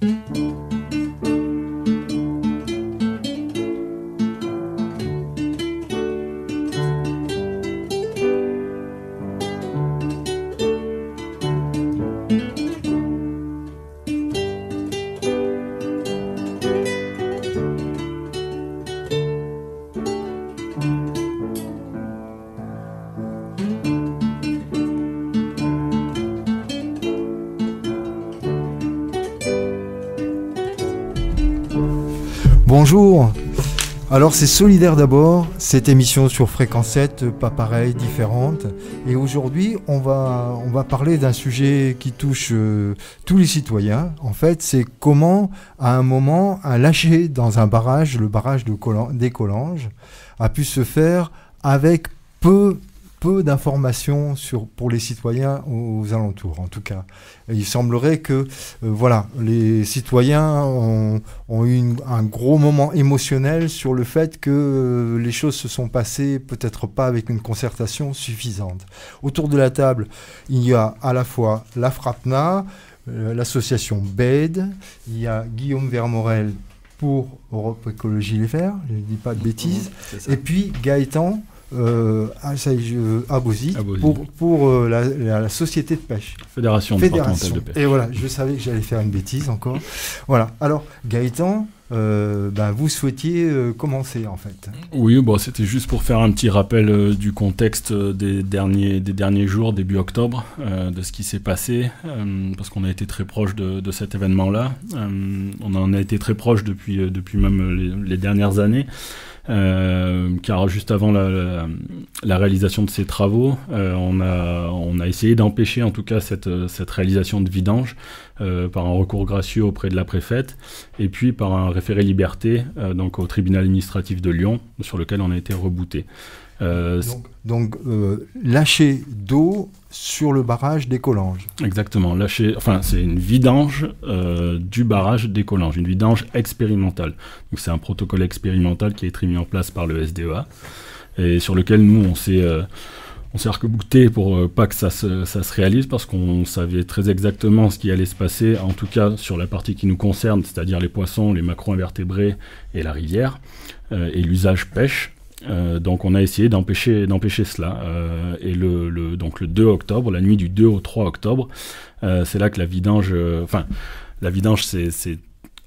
Thank you. bonjour. Alors c'est Solidaire d'abord, cette émission sur fréquence 7, pas pareille, différente. Et aujourd'hui, on va, on va parler d'un sujet qui touche euh, tous les citoyens. En fait, c'est comment, à un moment, un lâcher dans un barrage, le barrage de des Collanges, a pu se faire avec peu peu d'informations sur pour les citoyens aux, alentours, en tout cas. il semblerait que euh, voilà, les citoyens ont, eu un gros moment émotionnel sur le fait que euh, les choses se sont passées peut-être pas avec une concertation suffisante. Autour de la table, il y a à la fois la Frapna, euh, l'association BED, il y a Guillaume Vermorel pour Europe Écologie Les Verts, je ne dis pas de mhm, bêtises, et puis Gaëtan euh, ah, à, à pour, euh, la, société de pêche. Fédération, de pêche. Et voilà, je savais que j'allais faire une bêtise encore. voilà. Alors, Gaëtan, euh, bah, vous souhaitiez commencer en fait. Oui, bon, c'était juste pour faire un petit rappel du contexte des derniers, des derniers jours, début octobre, de ce qui s'est passé, parce qu'on a été très proche de, cet événement-là. on en a été très proche depuis, depuis même les dernières années. Euh, car juste avant la, réalisation de ces travaux, euh, on, a, on a essayé d'empêcher en tout cas cette, cette réalisation de vidange euh, par un recours gracieux auprès de la préfète et puis par un référé liberté donc au tribunal administratif de Lyon sur lequel on a été rebouté. Euh, donc, euh, lâcher d'eau sur le barrage des Collanges. Exactement, lâcher, enfin c'est une vidange euh, du barrage des Collanges, une vidange expérimentale. Donc c'est un protocole expérimental qui a été mis en place par le SDEA et sur lequel nous on s'est on s'est arc-bouté pour pas que ça se, ça se réalise parce qu'on savait très exactement ce qui allait se passer, en tout cas sur la partie qui nous concerne, c'est-à-dire les poissons, les macro-invertébrés et la rivière, et l'usage pêche. Euh, donc on a essayé d'empêcher d'empêcher cela. Euh, et le, le, donc le 2 octobre, la nuit du 2 au 3 octobre, euh, c'est là que la vidange, euh, enfin la vidange s'est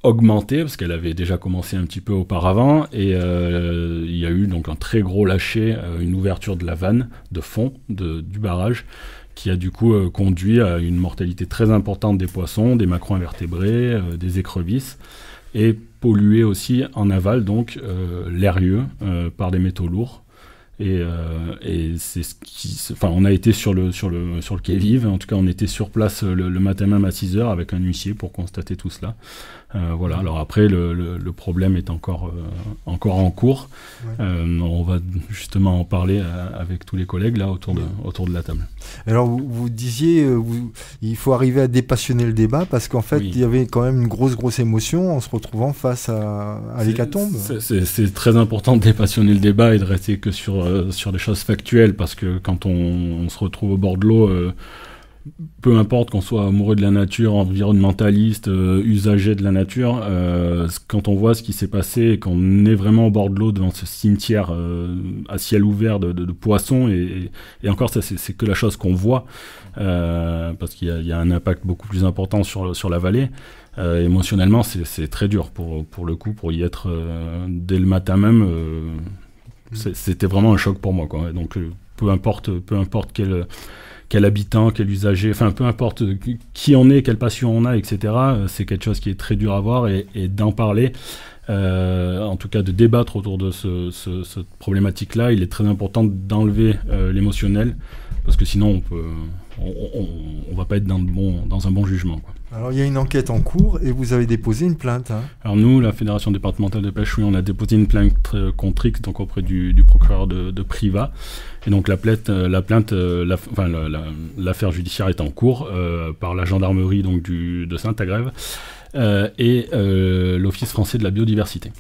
augmentée parce qu'elle avait déjà commencé un petit peu auparavant et euh, il y a eu donc un très gros lâcher, euh, une ouverture de la vanne de fond de, du barrage qui a du coup conduit à une mortalité très importante des poissons, des macro-invertébrés, des écrevisses et polluer aussi en aval donc euh, euh, par des métaux lourds. Et, euh, c'est ce qui. Enfin, on a été sur le, sur le, sur quai vive. En tout cas, on était sur place le, le matin même à 6 h avec un huissier pour constater tout cela. Euh, voilà. Alors après, le, le, problème est encore, euh, encore en cours. Euh, on va justement en parler avec tous les collègues là autour de, autour de la table. Alors vous, disiez, il faut arriver à dépassionner le débat parce qu'en fait, il y avait quand même une grosse, grosse émotion en se retrouvant face à, à l'hécatombe. C'est très important de dépassionner le débat et de rester que sur, sur des choses factuelles parce que quand on, on se retrouve au bord de l'eau peu importe qu'on soit amoureux de la nature, environnementaliste, euh, usager de la nature, euh, quand on voit ce qui s'est passé et qu'on est vraiment au bord de l'eau devant ce cimetière euh, à ciel ouvert de, poissons, et, encore ça c'est que la chose qu'on voit, parce qu'il y, a un impact beaucoup plus important sur, sur la vallée, émotionnellement c'est très dur pour, pour le coup, pour y être dès le matin même, c'était vraiment un choc pour moi. Quoi. Donc peu importe, peu importe quel quel habitant, quel usager, enfin peu importe qui on est, quelle passion on a, etc. C'est quelque chose qui est très dur à voir et, d'en parler. Euh, en tout cas de débattre autour de cette problématique-là, il est très important d'enlever euh, l'émotionnel, parce que sinon on peut, on, va pas être dans, dans un bon jugement. Alors il y a une enquête en cours et vous avez déposé une plainte. Hein. Alors nous, la Fédération départementale de pêche, oui, on a déposé une plainte euh, contre X, donc auprès du, procureur de, de Priva. Et donc la plainte, euh, la plainte, euh, la, enfin, l'affaire judiciaire est en cours euh, par la gendarmerie donc du, de Sainte-Agrève et l'Office français de la biodiversité.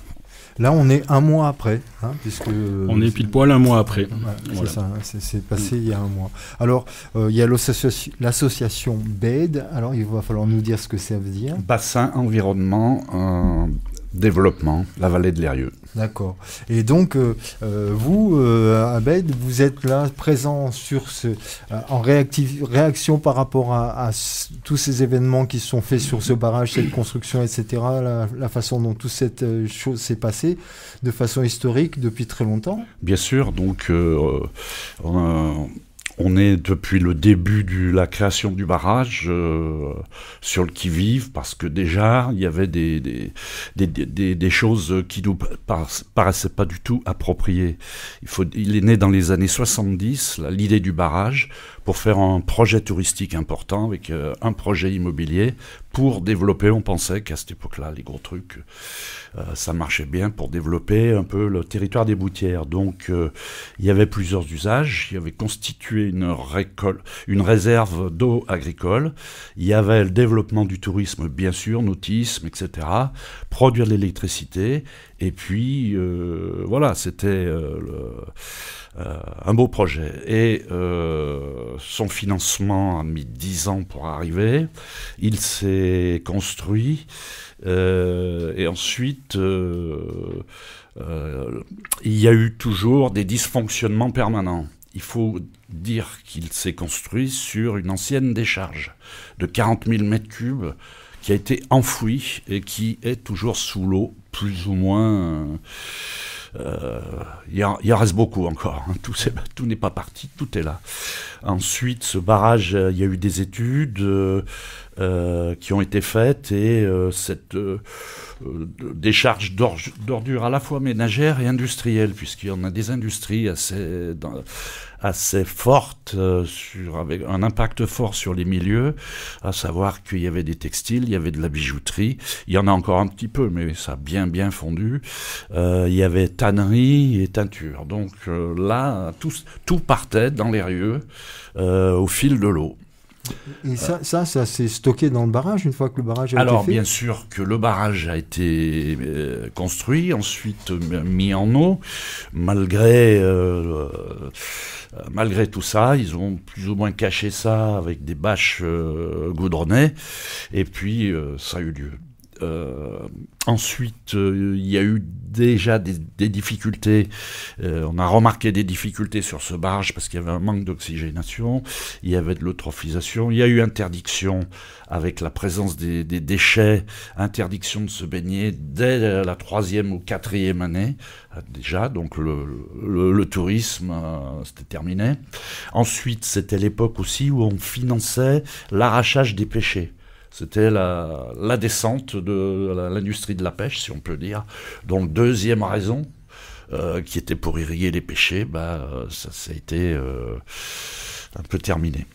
Là, on est un mois après, hein, puisque on est pile poil un mois après. C'est ça, hein, c'est passé mm. il y a un mois. Alors, il y a l'association BED. E Alors, il va falloir nous dire ce que ça veut dire. Bassin environnement développement, la vallée de l'Erieux. D'accord. Et donc, euh, euh, vous, euh, Abed, vous êtes là présent sur ce, en réaction par rapport à, tous ces événements qui se sont faits sur ce barrage, cette construction, etc., la, la façon dont toute cette chose s'est passée de façon historique depuis très longtemps Bien sûr. Donc, on on est depuis le début de la création du barrage euh, sur le qui-vive parce que déjà il y avait des, des, des, choses qui nous paraissaient pas du tout appropriées. Il, faut, il est né dans les années 70 l'idée du barrage pour faire un projet touristique important avec euh, un projet immobilier pour développer. On pensait qu'à cette époque-là, les gros trucs, euh, ça marchait bien pour développer un peu le territoire des Boutières. Donc, euh, il y avait plusieurs usages. Il y avait constitué une, récolte une réserve d'eau agricole. Il y avait le développement du tourisme, bien sûr, nautisme, etc. Produire l'électricité. Et puis, voilà, c'était un beau projet. Et son financement a mis 10 ans pour arriver. Il s'est construit. Euh, et ensuite, euh, euh, il y a eu toujours des dysfonctionnements permanents. Il faut dire qu'il s'est construit sur une ancienne décharge de 40 000 mètres cubes qui a été enfouie et qui est toujours sous l'eau, plus ou moins. Euh, il, y en reste beaucoup encore. Hein. Tout, tout n'est pas parti, tout est là. Ensuite, ce barrage, euh, il y a eu des études. Euh, euh, qui ont été faites et euh, cette euh, décharge d'ordures à la fois ménagères et industrielles, puisqu'il y en a des industries assez, assez fortes, sur, avec un impact fort sur les milieux, à savoir qu'il y avait des textiles, il y avait de la bijouterie, il y en a encore un petit peu, mais ça a bien bien fondu, il y avait tannerie et teinture. Donc là, tout, tout partait dans les rieux au fil de l'eau. Et ça, ça, ça s'est stocké dans le barrage une fois que le barrage a été fait Alors, bien sûr que le barrage a été euh, construit, ensuite mis en eau. Malgré, euh, euh, malgré tout ça, ils ont plus ou moins caché ça avec des bâches goudronnées. Et puis, ça a eu lieu. Euh, ensuite, euh, il y a eu déjà des, difficultés. Euh, on a remarqué des difficultés sur ce barge parce qu'il y avait un manque d'oxygénation, il y avait de l'eutrophisation, il y a eu interdiction avec la présence des, déchets, interdiction de se baigner dès la troisième ou quatrième année déjà, donc le, tourisme, c'était terminé. Ensuite, c'était l'époque aussi où on finançait l'arrachage des pêchés, c'était la, descente de l'industrie de la pêche, si on peut dire. Donc deuxième raison, euh, qui était pour irriguer les pêchers, bah, euh, ça, a été euh, un peu terminé.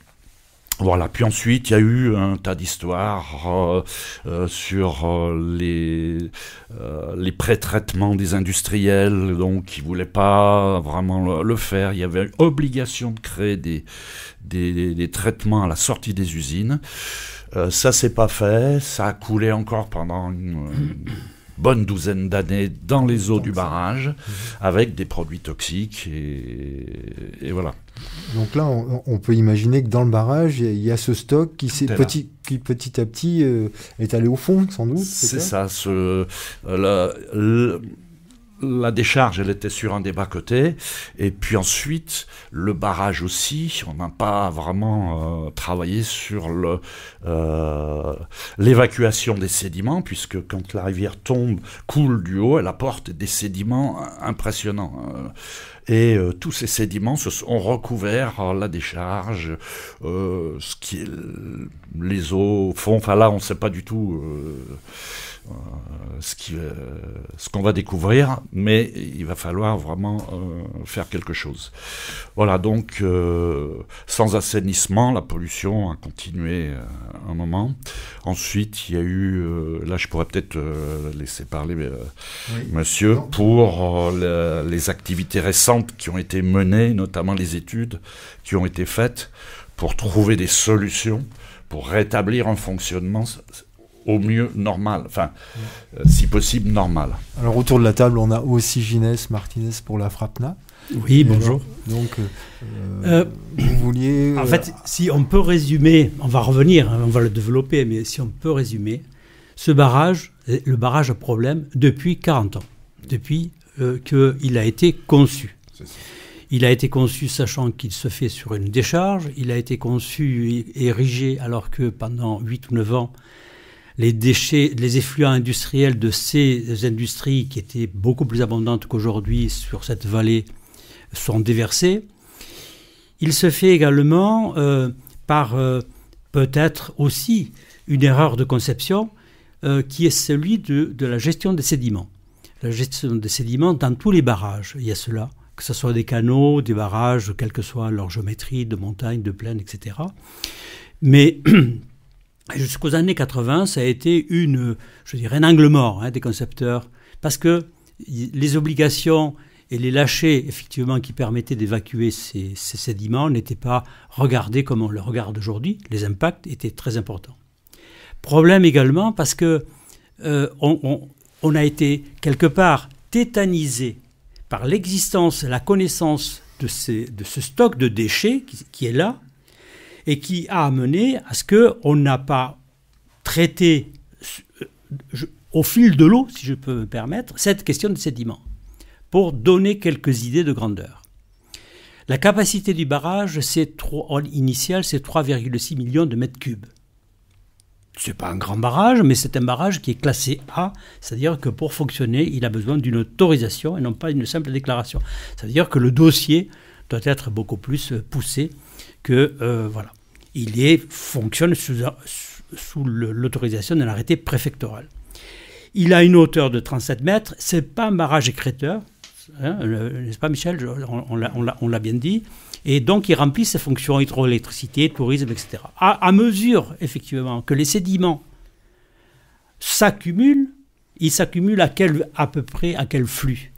Voilà, puis ensuite, il y a eu un tas d'histoires euh, euh, sur euh, les, les pré-traitements des industriels, donc qui ne voulaient pas vraiment le, faire. Il y avait obligation de créer des, des, traitements à la sortie des usines. ça, s'est pas fait, ça a coulé encore pendant une bonne douzaine d'années dans les eaux du barrage mhm. avec des produits toxiques et, et voilà. Donc là, on, peut imaginer que dans le barrage, il y, a ce stock qui, petit, qui petit à petit euh, est allé au fond, sans doute. C'est ça, ce, euh, la décharge, elle était sur un des bas-côtés. Et puis ensuite, le barrage aussi. On n'a pas vraiment euh, travaillé sur euh, l'évacuation des sédiments, puisque quand la rivière tombe, coule du haut, elle apporte des sédiments impressionnants. Euh, et tous ces sédiments se sont recouverts la décharge, ce qui les eaux font. Enfin là, on ne sait pas du tout euh, euh, ce qu'on va découvrir, mais il va falloir vraiment euh, faire quelque chose. Voilà, donc sans assainissement, la pollution a continué un moment. Ensuite, il y a eu, là je pourrais peut-être laisser parler monsieur, pour les activités récentes qui ont été menées, notamment les études qui ont été faites pour trouver des solutions, pour rétablir un fonctionnement au mieux normal, enfin, euh, si possible, normal. Alors autour de la table, on a aussi Ginès Martinez pour la Frapna. Oui, bonjour. donc, euh, euh, vous vouliez... En fait, si on peut résumer, on va revenir, hein, on va le développer, mais si on peut résumer, ce barrage, le barrage à problème, depuis 40 ans, depuis qu'il a été conçu. Il a été conçu sachant qu'il se fait sur une décharge, il a été conçu et érigé alors que pendant 8 ou 9 ans, les déchets, les effluents industriels de ces industries qui étaient beaucoup plus abondantes qu'aujourd'hui sur cette vallée sont déversés. Il se fait également euh, par euh, peut-être aussi une erreur de conception euh, qui est celui de, de, la gestion des sédiments. La gestion des sédiments dans tous les barrages, il y a cela, que ce soit des canaux, des barrages, quelle que soit leur géométrie, de montagne, de plaine, etc. Mais jusqu'aux années 80, ça a été une, je un angle mort hein, des concepteurs, parce que les obligations et les lâchers, effectivement, qui permettaient d'évacuer ces, sédiments n'étaient pas regardés comme on le regarde aujourd'hui. Les impacts étaient très importants. Problème également parce que euh, on, a été quelque part tétanisé par l'existence, la connaissance de, ce stock de déchets qui, est là, et qui a amené à ce qu'on n'a pas traité euh, au fil de l'eau, si je peux me permettre, cette question de sédiments, pour donner quelques idées de grandeur. La capacité du barrage initial, c'est 3,6 millions de mètres cubes. Ce n'est pas un grand barrage, mais c'est un barrage qui est classé A, c'est-à-dire que pour fonctionner, il a besoin d'une autorisation et non pas d'une simple déclaration. C'est-à-dire que le dossier doit être beaucoup plus euh, poussé que... Euh, voilà il fonctionne sous, l'autorisation d'un arrêté préfectoral. Il a une hauteur de 37 mètres, c'est pas un barrage écréteur, hein, n'est-ce pas Michel On, l'a bien dit. Et donc il remplit ses fonctions hydroélectricité, tourisme, etc. À, à mesure, effectivement, que les sédiments s'accumulent, ils s'accumulent à, quel, à peu près à quel flux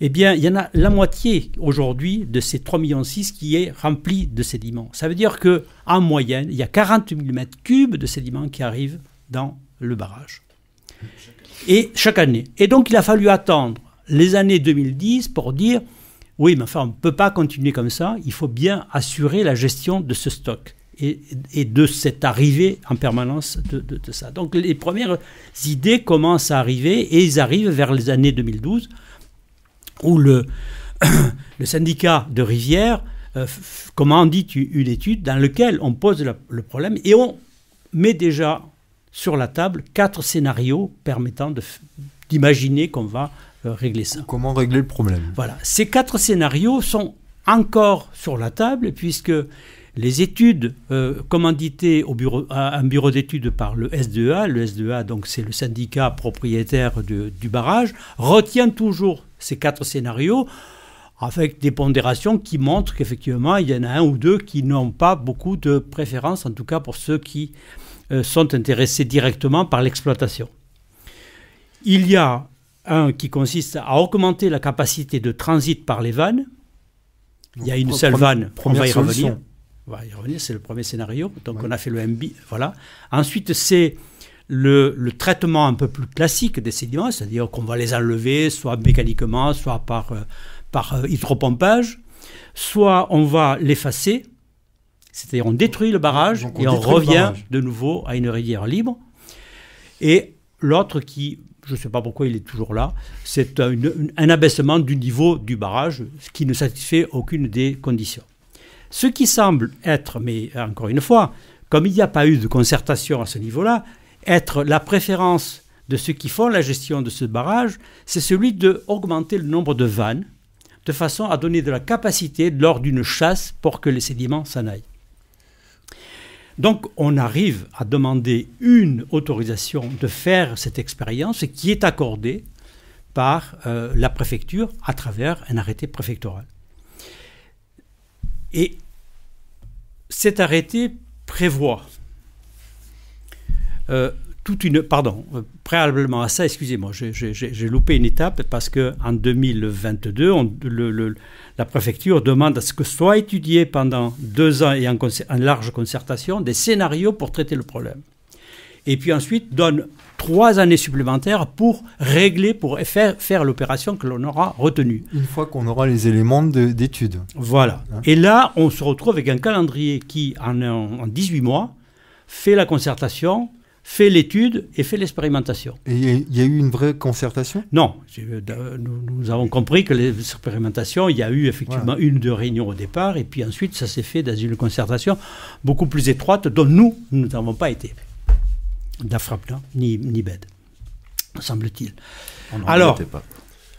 eh bien, il y en a la moitié aujourd'hui de ces 3,6 millions qui est rempli de sédiments. Ça veut dire que en moyenne, il y a 40 000 mètres cubes de sédiments qui arrivent dans le barrage. Et chaque année. Et donc, il a fallu attendre les années 2010 pour dire oui, mais enfin, on ne peut pas continuer comme ça. Il faut bien assurer la gestion de ce stock et, de cette arrivée en permanence de, de ça. Donc, les premières idées commencent à arriver et ils arrivent vers les années 2012 où le, syndicat de Rivière euh, une étude dans laquelle on pose le problème et on met déjà sur la table quatre scénarios permettant d'imaginer qu'on va euh, régler ça. Comment régler le problème Voilà. Ces quatre scénarios sont encore sur la table puisque les études euh, commanditées à un bureau d'études par le SDEA, le SDEA donc c'est le syndicat propriétaire du barrage, retient toujours ces quatre scénarios avec des pondérations qui montrent qu'effectivement, il y en a un ou deux qui n'ont pas beaucoup de préférence, en tout cas pour ceux qui euh, sont intéressés directement par l'exploitation. Il y a un qui consiste à augmenter la capacité de transit par les vannes. Il y a une seule vanne, on va y revenir. On va y revenir, c'est le premier scénario. Donc on a fait le MB, voilà. Ensuite, c'est le, traitement un peu plus classique des sédiments, c'est-à-dire qu'on va les enlever soit mécaniquement, soit par, euh, par euh, hydropompage, soit on va l'effacer, c'est-à-dire on détruit le barrage et on, revient de nouveau à une rivière libre. Et l'autre qui, je ne sais pas pourquoi il est toujours là, c'est un abaissement du niveau du barrage, ce qui ne satisfait aucune des conditions. Ce qui semble être, mais encore une fois, comme il n'y a pas eu de concertation à ce niveau-là, être la préférence de ceux qui font la gestion de ce barrage, c'est celui d'augmenter le nombre de vannes de façon à donner de la capacité lors d'une chasse pour que les sédiments s'en aillent. Donc on arrive à demander une autorisation de faire cette expérience qui est accordée par euh, la préfecture à travers un arrêté préfectoral. Et cet arrêté prévoit euh, toute une. Pardon, euh, préalablement à ça, excusez-moi, j'ai loupé une étape parce qu'en 2022, la préfecture demande à ce que soient étudiés pendant deux ans et en, large concertation des scénarios pour traiter le problème et puis ensuite donne trois années supplémentaires pour régler, pour faire, faire l'opération que l'on aura retenue. Une fois qu'on aura les éléments d'étude. Voilà. Hein. Et là, on se retrouve avec un calendrier qui, en, en, 18 mois, fait la concertation, fait l'étude et fait l'expérimentation. Et il y a eu une vraie concertation Non. Euh, euh, nous, avons compris que l'expérimentation, il y a eu effectivement une ou deux réunions au départ, et puis ensuite, ça s'est fait dans une concertation beaucoup plus étroite, dont nous, nous n'avons pas été. d'affrappant ni, ni BED, semble-t-il. Alors,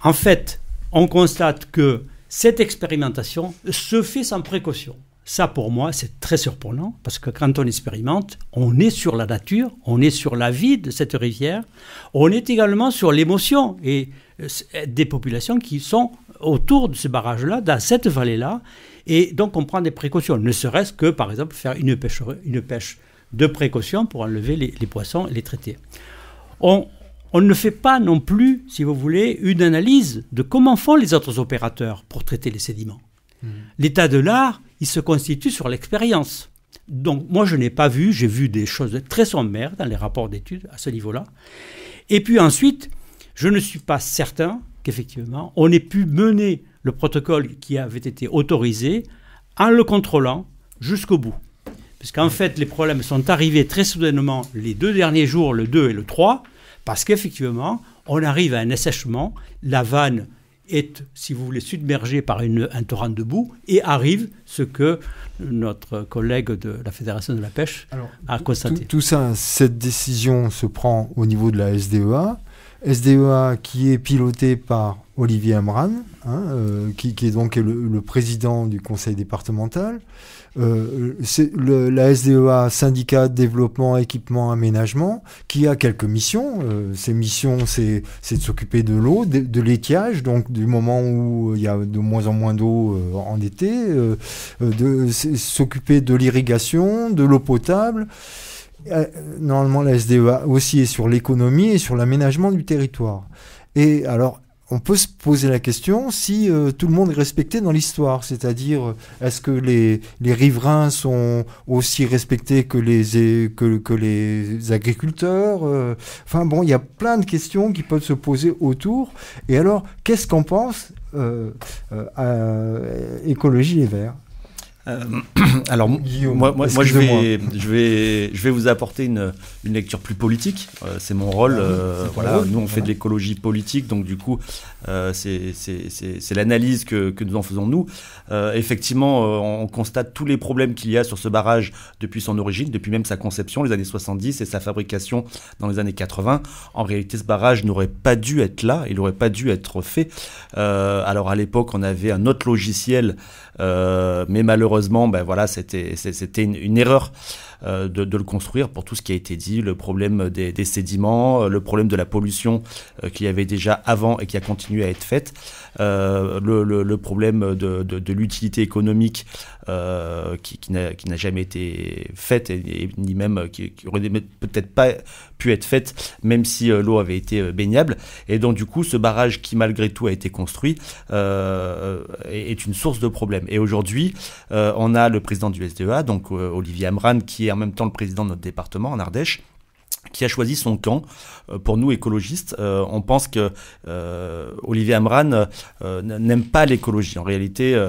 en fait, on constate que cette expérimentation se fait sans précaution. Ça, pour moi, c'est très surprenant, parce que quand on expérimente, on est sur la nature, on est sur la vie de cette rivière, on est également sur l'émotion et euh, des populations qui sont autour de ce barrage-là, dans cette vallée-là, et donc on prend des précautions, ne serait-ce que, par exemple, faire une pêche, une pêche de précaution pour enlever les, poissons et les traiter. On, ne fait pas non plus, si vous voulez, une analyse de comment font les autres opérateurs pour traiter les sédiments. Mmh. L'état de l'art, il se constitue sur l'expérience. Donc moi, je n'ai pas vu, j'ai vu des choses très sommaires dans les rapports d'études à ce niveau-là. Et puis ensuite, je ne suis pas certain qu'effectivement, on ait pu mener le protocole qui avait été autorisé en le contrôlant jusqu'au bout. Parce qu'en fait, les problèmes sont arrivés très soudainement les deux derniers jours, le 2 et le 3, parce qu'effectivement, on arrive à un assèchement. La vanne est, si vous voulez, submergé par un torrent de boue et arrive ce que notre collègue de la Fédération de la pêche a constaté. Tout, tout, ça, cette décision se prend au niveau de la SDEA. SDEA qui est pilotée par Olivier Amran, hein, euh, qui, est donc le, président du conseil départemental. Euh, c'est la SDEA, syndicat développement, équipement, aménagement, qui a quelques missions. Euh, missions, c'est, de s'occuper de l'eau, de, l'étiage, donc du moment où il y a de moins en moins d'eau en été, de s'occuper de l'irrigation, de l'eau potable normalement la SDEA aussi est sur l'économie et sur l'aménagement du territoire. Et alors, on peut se poser la question si euh, tout le monde est respecté dans l'histoire, c'est-à-dire euh, est-ce que les, riverains sont aussi respectés que les, que, les agriculteurs euh, Enfin bon, il y a plein de questions qui peuvent se poser autour. Et alors, qu'est-ce qu'on pense écologie et vert Alors, moi, moi je, vais, je, vais, je vais vous apporter une une lecture plus politique. Euh, c'est mon rôle. Ah euh, voilà, nous, on fait de l'écologie politique, donc du coup, euh, c'est l'analyse que, que, nous en faisons nous. Euh, effectivement, on constate tous les problèmes qu'il y a sur ce barrage depuis son origine, depuis même sa conception, les années 70, et sa fabrication dans les années 80. En réalité, ce barrage n'aurait pas dû être là, il n'aurait pas dû être fait. alors à l'époque, on avait un autre logiciel, mais malheureusement, ben voilà, c'était c'était une erreur. Euh, de, le construire pour tout ce qui a été dit, le problème des, sédiments, euh, le problème de la pollution euh, qui y avait déjà avant et qui a continué à être faite, le, problème de, l'utilité économique qui, n'a jamais été faite, et, ni même qui, aurait peut-être pas pu être faite, même si l'eau avait été baignable. Et donc du coup, ce barrage qui malgré tout a été construit est, une source de problème. Et aujourd'hui, on a le président du SDEA, donc Olivier Amran, qui est en même temps le président de notre département en Ardèche qui a choisi son camp. Euh, pour nous écologistes, euh, on pense que euh, Olivier Amran n'aime pas l'écologie. En réalité,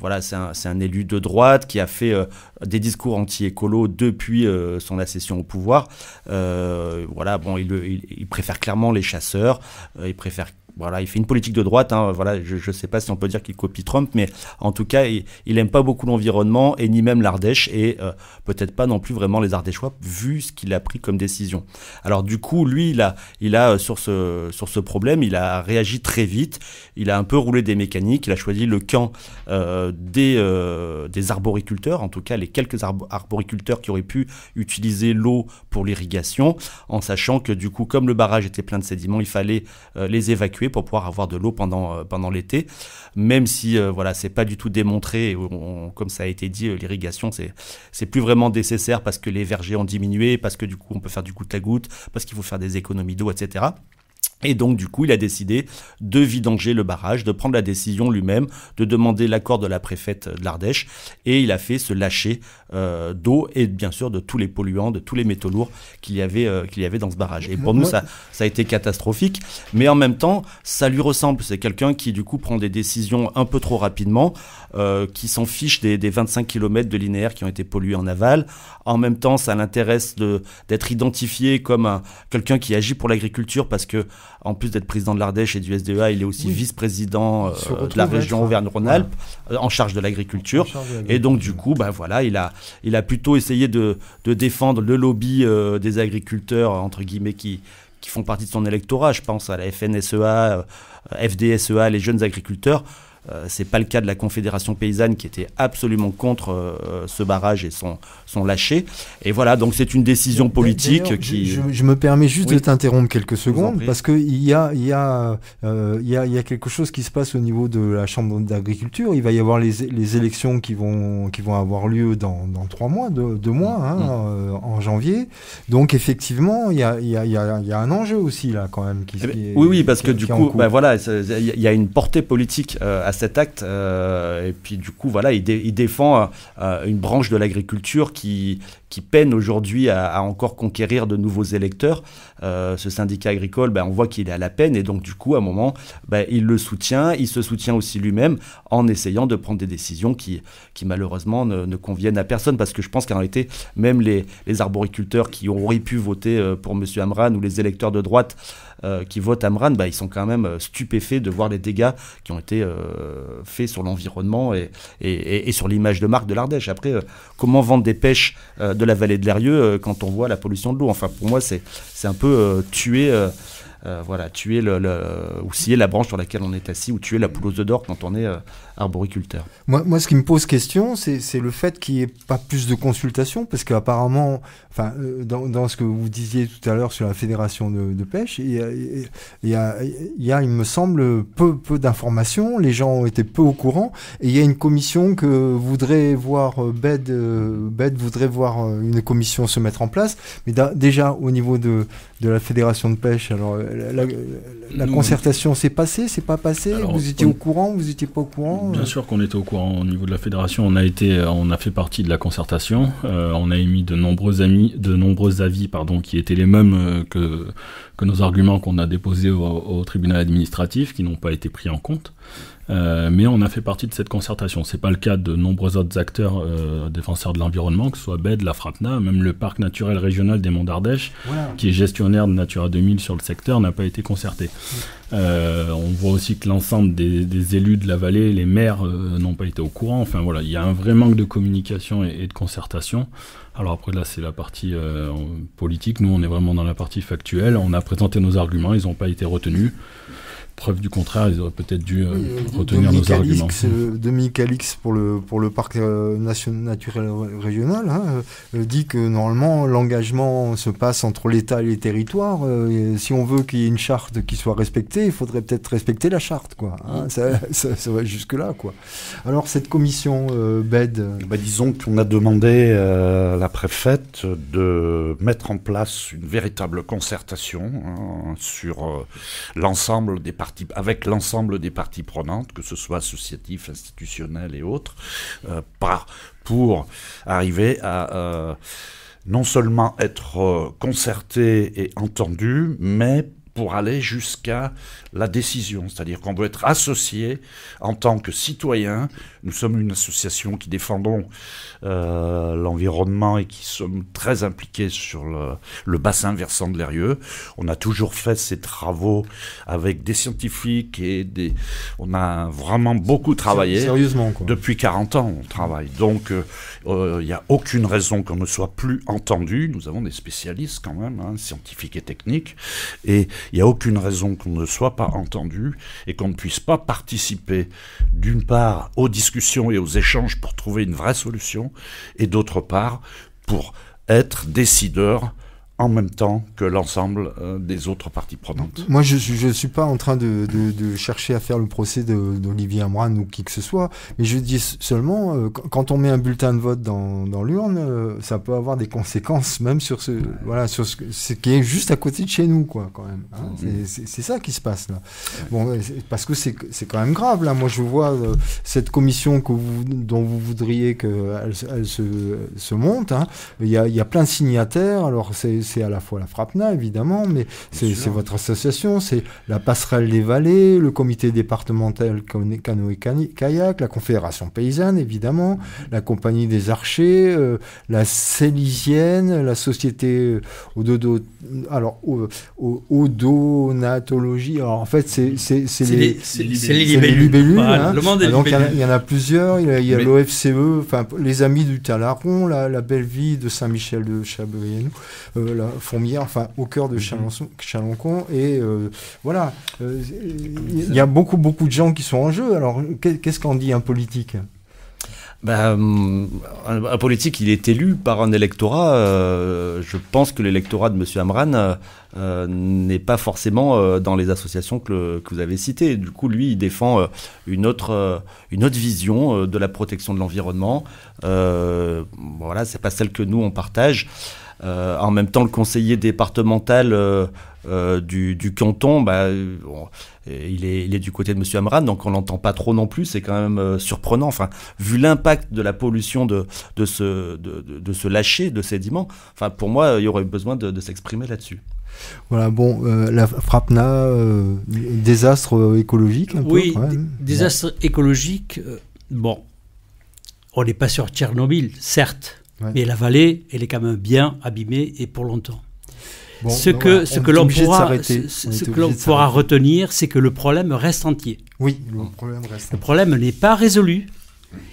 voilà, c'est un, élu de droite qui a fait des discours anti-écolo depuis son accession au pouvoir. voilà, bon, il préfère clairement les chasseurs, il préfère voilà, il fait une politique de droite. Hein. voilà, je ne sais pas si on peut dire qu'il copie Trump, mais en tout cas, il n'aime pas beaucoup l'environnement et ni même l'Ardèche et euh, peut-être pas non plus vraiment les Ardéchois vu ce qu'il a pris comme décision. Alors du coup, lui, il a, il a euh, sur ce sur ce problème, il a réagi très vite. Il a un peu roulé des mécaniques. Il a choisi le camp euh, des des arboriculteurs, en tout cas les quelques arboriculteurs qui auraient pu utiliser l'eau pour l'irrigation, en sachant que du coup, comme le barrage était plein de sédiments, il fallait les évacuer pour pouvoir avoir de l'eau pendant, euh, l'été, même si euh, voilà, n'est pas du tout démontré, comme ça a été dit, euh, l'irrigation, c'est, c'est plus vraiment nécessaire parce que les vergers ont diminué, parce que du coup on peut faire du goutte à goutte, parce qu'il faut faire des économies d'eau, etc. Et donc, du coup, il a décidé de vidanger le barrage, de prendre la décision lui-même, de demander l'accord de la préfète de l'Ardèche. Et il a fait se lâcher euh, d'eau et bien sûr de tous les polluants, de tous les métaux lourds qu'il y, avait, euh, qu'il y avait dans ce barrage. Et pour nous, ça, ça a été catastrophique. Mais en même temps, ça lui ressemble. C'est quelqu'un qui, du coup, prend des décisions un peu trop rapidement, euh, qui s'en fiche des, des 25 km de linéaire qui ont été pollués en aval. En même temps, ça l'intéresse de d'être identifié comme quelqu'un qui agit pour l'agriculture parce que en plus d'être président de l'Ardèche et du SDEA, il est aussi vice-président euh, de la région Auvergne-Rhône-Alpes, euh, en charge de l'agriculture. Et donc, du coup, bah, voilà, il, a, il a plutôt essayé de, défendre le lobby euh, des agriculteurs, entre guillemets, qui, qui font partie de son électorat. Je pense à la FNSEA, FDSEA, les jeunes agriculteurs ce c'est pas le cas de la Confédération paysanne qui était absolument contre ce barrage et son, sont lâcher. Et voilà, donc c'est une décision politique qui. Je, me permets juste de t'interrompre quelques secondes parce qu'il y a, y, y, a, y a quelque chose qui se passe au niveau de la Chambre d'agriculture. Il va y avoir les, les, élections qui vont, qui vont avoir lieu dans, dans trois mois, deux, mois, en janvier. Donc effectivement, il y a, y, a, y a, un enjeu aussi là quand même. Qui, oui, oui, parce que du coup, ben, voilà, il y a une portée politique à cet acte. Euh, et puis du coup, voilà, il, défend euh, une branche de l'agriculture qui, qui peine aujourd'hui à, encore conquérir de nouveaux électeurs. Euh, ce syndicat agricole, ben, on voit qu'il est à la peine et donc du coup, à un moment, ben, il le soutient, il se soutient aussi lui-même en essayant de prendre des décisions qui, qui malheureusement ne, conviennent à personne parce que je pense qu'en réalité, même les, les arboriculteurs qui auraient pu voter pour M. Amran ou les électeurs de droite euh, qui votent Amran, bah, ils sont quand même euh, stupéfaits de voir les dégâts qui ont été euh, faits sur l'environnement et, sur l'image de marque de l'Ardèche. Après, comment vendre des pêches de la vallée de l'Arieux quand on voit la pollution de l'eau Enfin, pour moi, c'est un peu tuer. Euh, voilà, tuer le, ou la branche sur laquelle on est assis, ou tuer la pouleuse de d'or quand on est euh, arboriculteur. Moi, moi, ce qui me pose question, c'est le fait qu'il n'y ait pas plus de consultations, parce qu'apparemment, enfin, euh, dans, dans, ce que vous disiez tout à l'heure sur la fédération de, pêche, il y, a, il, y a, il me semble, peu, peu d'informations, les gens étaient peu au courant, et il y a une commission que voudrait voir Bed, Bed voudrait voir une commission se mettre en place, mais déjà au niveau de, de la fédération de pêche, alors la, concertation s'est passée, C'est pas passé Vous étiez au courant, vous étiez pas au courant Bien euh sûr qu'on était au courant. Au niveau de la fédération, on a, été, euh, on a fait partie de la concertation. Euh, on a émis de nombreux, amis, de nombreux avis pardon, qui étaient les mêmes que, que nos arguments qu'on a déposés au tribunal administratif, qui n'ont pas été pris en compte. Euh, mais on a fait partie de cette concertation. C'est pas le cas de nombreux autres acteurs euh, défenseurs de l'environnement, que ce soit BED, la FRAPNA, même le parc naturel régional des Monts d'Ardèche, qui est gestionnaire de Natura 2000 sur le secteur, n'a pas été concerté. Euh, on voit aussi que l'ensemble des, élus de la vallée, les maires, euh, n'ont pas été au courant. Enfin voilà, il y a un vrai manque de communication et, et de concertation. Alors après là, c'est la partie politique. Nous, on est vraiment dans la partie factuelle. On a présenté nos arguments, ils n'ont pas été retenus preuve du contraire, ils auraient peut-être dû euh, euh, retenir nos arguments. Euh, Dominique pour le, pour le parc euh, national, naturel régional, hein, dit que normalement l'engagement se passe entre l'État et les territoires. Et si on veut qu'il y ait une charte qui soit respectée, il faudrait peut-être respecter la charte. Quoi, hein. mm. ça, va jusque-là. Quoi. Alors cette commission BED eh ben, Disons qu'on a demandé à la préfète de mettre en place une véritable concertation hein, sur l'ensemble des parcs avec l'ensemble des parties prenantes, que ce soit associatif, institutionnel et autres, euh, pour arriver à euh, non seulement être euh, concerté et entendu, mais pour aller jusqu'à la décision. C'est-à-dire qu'on doit être associé en tant que citoyen nous sommes une association qui défendons euh, l'environnement et qui sommes très impliqués sur le, bassin versant de l'Erieux. On a toujours fait ces travaux avec des scientifiques et des. On a vraiment beaucoup travaillé. Sérieusement, quoi. Depuis 40 ans, on travaille. Donc, euh, euh, il n'y a aucune raison qu'on ne soit plus entendu. Nous avons des spécialistes quand même, hein, scientifiques et techniques. Et il n'y a aucune raison qu'on ne soit pas entendu et qu'on ne puisse pas participer, d'une part, aux discussions et aux échanges pour trouver une vraie solution, et d'autre part pour être décideur en même temps que l'ensemble euh, des autres parties prenantes. Moi, je ne suis pas en train de, de, chercher à faire le procès d'Olivier Amran ou qui que ce soit, mais je dis seulement, euh, quand on met un bulletin de vote dans, dans l'urne, euh, ça peut avoir des conséquences même sur ce, voilà, sur ce, qui est juste à côté de chez nous, quoi, quand même. Hein. Mmh. C'est ça qui se passe, là. Bon, parce que c'est quand même grave, là. Moi, je vois cette commission que dont vous voudriez qu'elle elle se, se, monte. Hein. Il, y a, il y a plein de signataires, alors c'est c'est à la fois la FRAPNA, évidemment, mais c'est votre association, c'est la passerelle des vallées, le comité départemental canoë-kayak, la confédération paysanne, évidemment, la compagnie des archers, euh, la Célisienne, la société euh, alors, euh, odonatologie, alors en fait, c'est les, libellules. Hein. Ah, donc il y, en a plusieurs, il y a l'OFCE, enfin les amis du Talaron, la, la, belle vie de Saint-Michel de Chabrienne, la enfin au cœur de mhm. Chaloncon Et euh, voilà, euh, il y a beaucoup, beaucoup de gens qui sont en jeu. Alors, qu'est-ce qu'en dit un politique ben, euh, un, politique, il est élu par un électorat. je pense que l'électorat de M. Amran n'est pas forcément dans les associations que, vous avez citées. Du coup, lui, il défend une, autre, une autre vision de la protection de l'environnement. voilà, c'est pas celle que nous, on partage. Euh, en même temps, le conseiller départemental euh, euh, du, canton, bah, il, est, du côté de M. Amran, donc on l'entend pas trop non plus. C'est quand même surprenant. Enfin, vu l'impact de la pollution de, ce, de, de, lâcher de sédiments, enfin, pour moi, il y aurait besoin de, s'exprimer là-dessus. Voilà, bon, la FRAPNA, désastre écologique un Oui, désastre écologique, bon, on n'est pas sur Tchernobyl, certes, mais la vallée, elle est quand même bien abîmée et pour longtemps. ce ben que, ce que l'on pourra, retenir, c'est que le problème reste entier. Oui, le problème reste. Le problème n'est pas résolu.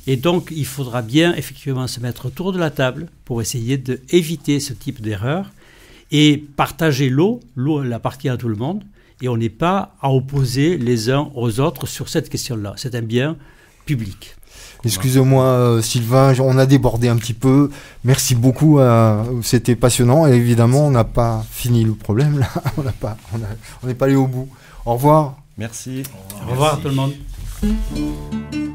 Et donc, il faudra bien effectivement se mettre autour de la table pour essayer d'éviter ce type d'erreur et partager l'eau. L'eau, elle appartient à tout le monde. Et on n'est pas à opposer les uns aux autres sur cette question-là. C'est un bien public. Excusez-moi euh, Sylvain, on a débordé un petit peu. Merci beaucoup, euh, c'était passionnant. Et évidemment, on n'a pas fini le problème là. On n'est pas, on allé au bout. Au revoir. Merci. Au revoir, Merci. Au revoir tout le monde.